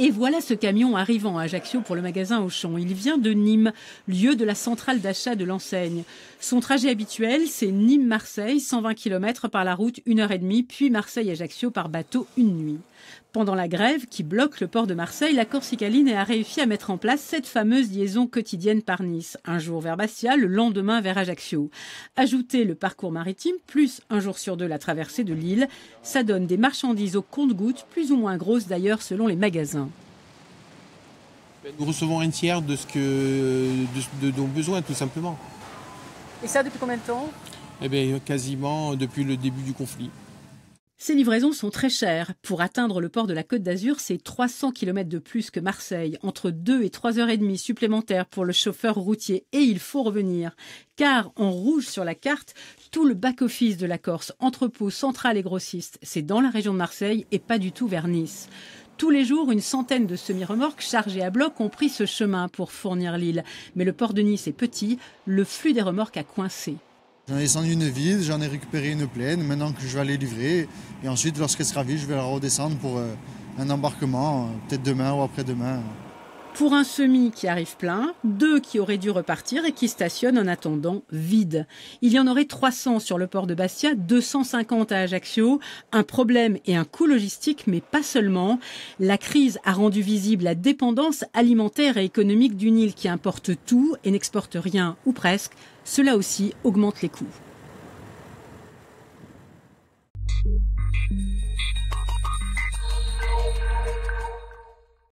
Et voilà ce camion arrivant à Ajaccio pour le magasin Auchan. Il vient de Nîmes, lieu de la centrale d'achat de l'enseigne. Son trajet habituel, c'est Nîmes-Marseille, 120 km par la route, une heure et demie, puis Marseille-Ajaccio par bateau, une nuit. Pendant la grève qui bloque le port de Marseille, la Corsicaline a réussi à mettre en place cette fameuse liaison quotidienne par Nice, un jour vers Bastia, le lendemain vers Ajaccio. Ajouter le parcours maritime, plus un jour sur deux la traversée de l'île, ça donne des marchandises au compte-gouttes, plus ou moins grosses d'ailleurs selon les magasins. Ben, nous recevons un tiers de ce que de, de, besoin, tout simplement. Et ça depuis combien de temps Eh bien, quasiment depuis le début du conflit. Ces livraisons sont très chères. Pour atteindre le port de la Côte d'Azur, c'est 300 km de plus que Marseille, entre 2 et 3 heures et demie supplémentaires pour le chauffeur routier. Et il faut revenir, car en rouge sur la carte, tout le back-office de la Corse, entrepôt, central et grossiste, c'est dans la région de Marseille et pas du tout vers Nice. Tous les jours, une centaine de semi-remorques chargées à bloc ont pris ce chemin pour fournir l'île. Mais le port de Nice est petit, le flux des remorques a coincé. J'en ai descendu une vide, j'en ai récupéré une pleine, maintenant que je vais aller livrer. Et ensuite, lorsqu'elle sera vide, je vais la redescendre pour euh, un embarquement, euh, peut-être demain ou après-demain pour un semi qui arrive plein, deux qui auraient dû repartir et qui stationnent en attendant vide. Il y en aurait 300 sur le port de Bastia, 250 à Ajaccio. Un problème et un coût logistique, mais pas seulement. La crise a rendu visible la dépendance alimentaire et économique d'une île qui importe tout et n'exporte rien ou presque. Cela aussi augmente les coûts.